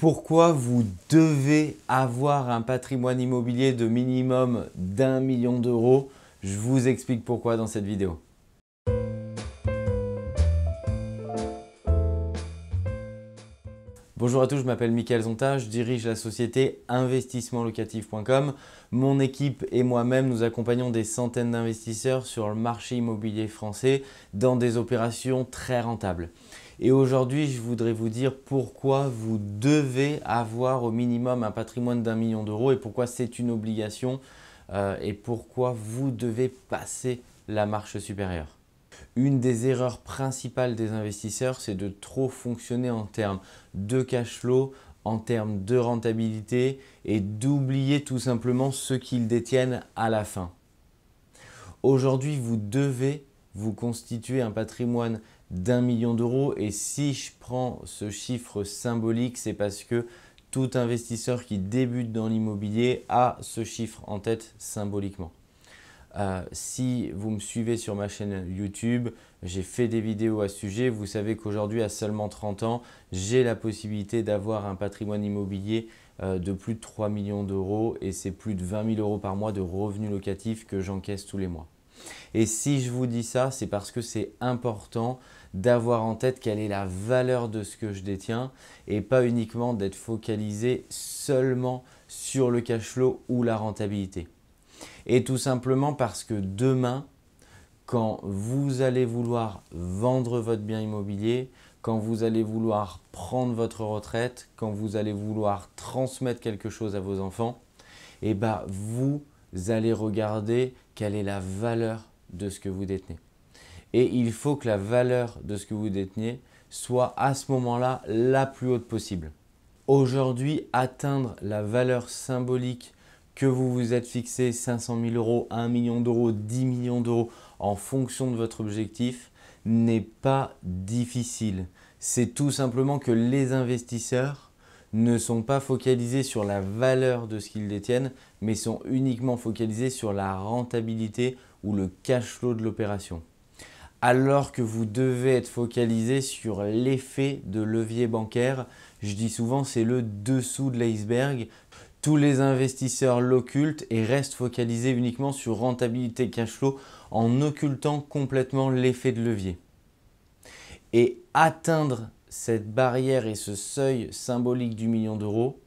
pourquoi vous devez avoir un patrimoine immobilier de minimum d'un million d'euros. Je vous explique pourquoi dans cette vidéo. Bonjour à tous, je m'appelle Michael Zonta, je dirige la société investissementlocatif.com. Mon équipe et moi-même, nous accompagnons des centaines d'investisseurs sur le marché immobilier français dans des opérations très rentables. Et aujourd'hui, je voudrais vous dire pourquoi vous devez avoir au minimum un patrimoine d'un million d'euros et pourquoi c'est une obligation euh, et pourquoi vous devez passer la marche supérieure. Une des erreurs principales des investisseurs, c'est de trop fonctionner en termes de cash flow, en termes de rentabilité et d'oublier tout simplement ce qu'ils détiennent à la fin. Aujourd'hui, vous devez vous constituez un patrimoine d'un million d'euros et si je prends ce chiffre symbolique, c'est parce que tout investisseur qui débute dans l'immobilier a ce chiffre en tête symboliquement. Euh, si vous me suivez sur ma chaîne YouTube, j'ai fait des vidéos à ce sujet. Vous savez qu'aujourd'hui, à seulement 30 ans, j'ai la possibilité d'avoir un patrimoine immobilier euh, de plus de 3 millions d'euros et c'est plus de 20 000 euros par mois de revenus locatifs que j'encaisse tous les mois. Et si je vous dis ça, c'est parce que c'est important d'avoir en tête quelle est la valeur de ce que je détiens et pas uniquement d'être focalisé seulement sur le cash flow ou la rentabilité. Et tout simplement parce que demain, quand vous allez vouloir vendre votre bien immobilier, quand vous allez vouloir prendre votre retraite, quand vous allez vouloir transmettre quelque chose à vos enfants, et eh bien vous allez regarder quelle est la valeur de ce que vous détenez. Et il faut que la valeur de ce que vous détenez soit à ce moment-là la plus haute possible. Aujourd'hui, atteindre la valeur symbolique que vous vous êtes fixé 500 000 euros, 1 million d'euros, 10 millions d'euros en fonction de votre objectif n'est pas difficile. C'est tout simplement que les investisseurs ne sont pas focalisés sur la valeur de ce qu'ils détiennent, mais sont uniquement focalisés sur la rentabilité ou le cash flow de l'opération. Alors que vous devez être focalisé sur l'effet de levier bancaire, je dis souvent c'est le dessous de l'iceberg. Tous les investisseurs l'occultent et restent focalisés uniquement sur rentabilité cash flow en occultant complètement l'effet de levier. Et atteindre cette barrière et ce seuil symbolique du million d'euros,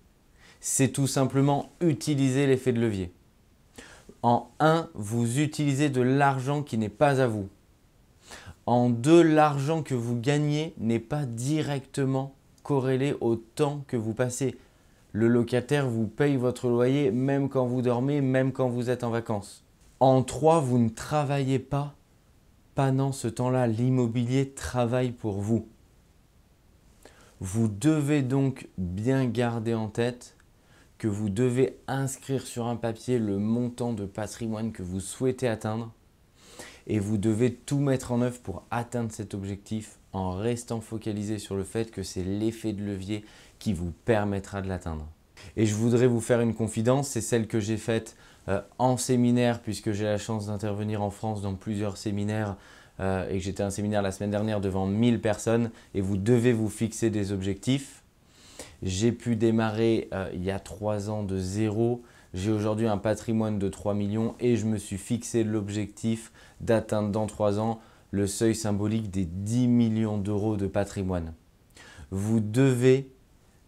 c'est tout simplement utiliser l'effet de levier. En 1, vous utilisez de l'argent qui n'est pas à vous. En 2, l'argent que vous gagnez n'est pas directement corrélé au temps que vous passez. Le locataire vous paye votre loyer même quand vous dormez, même quand vous êtes en vacances. En 3, vous ne travaillez pas pendant ce temps-là. L'immobilier travaille pour vous. Vous devez donc bien garder en tête que vous devez inscrire sur un papier le montant de patrimoine que vous souhaitez atteindre et vous devez tout mettre en œuvre pour atteindre cet objectif en restant focalisé sur le fait que c'est l'effet de levier qui vous permettra de l'atteindre. Et je voudrais vous faire une confidence, c'est celle que j'ai faite euh, en séminaire puisque j'ai la chance d'intervenir en France dans plusieurs séminaires euh, et que j'étais à un séminaire la semaine dernière devant 1000 personnes et vous devez vous fixer des objectifs. J'ai pu démarrer euh, il y a 3 ans de zéro. J'ai aujourd'hui un patrimoine de 3 millions et je me suis fixé l'objectif d'atteindre dans 3 ans le seuil symbolique des 10 millions d'euros de patrimoine. Vous devez,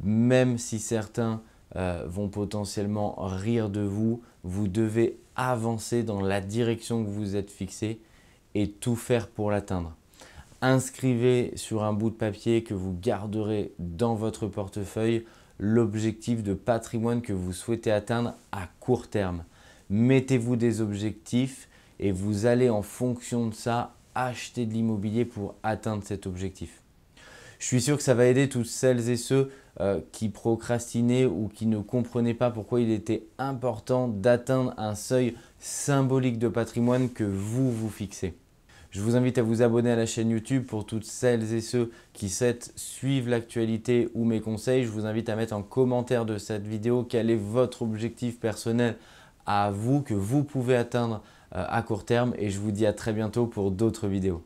même si certains euh, vont potentiellement rire de vous, vous devez avancer dans la direction que vous êtes fixé et tout faire pour l'atteindre. Inscrivez sur un bout de papier que vous garderez dans votre portefeuille l'objectif de patrimoine que vous souhaitez atteindre à court terme. Mettez-vous des objectifs et vous allez en fonction de ça acheter de l'immobilier pour atteindre cet objectif. Je suis sûr que ça va aider toutes celles et ceux euh, qui procrastinaient ou qui ne comprenaient pas pourquoi il était important d'atteindre un seuil symbolique de patrimoine que vous vous fixez. Je vous invite à vous abonner à la chaîne YouTube pour toutes celles et ceux qui souhaitent suivre l'actualité ou mes conseils. Je vous invite à mettre en commentaire de cette vidéo quel est votre objectif personnel à vous que vous pouvez atteindre euh, à court terme et je vous dis à très bientôt pour d'autres vidéos.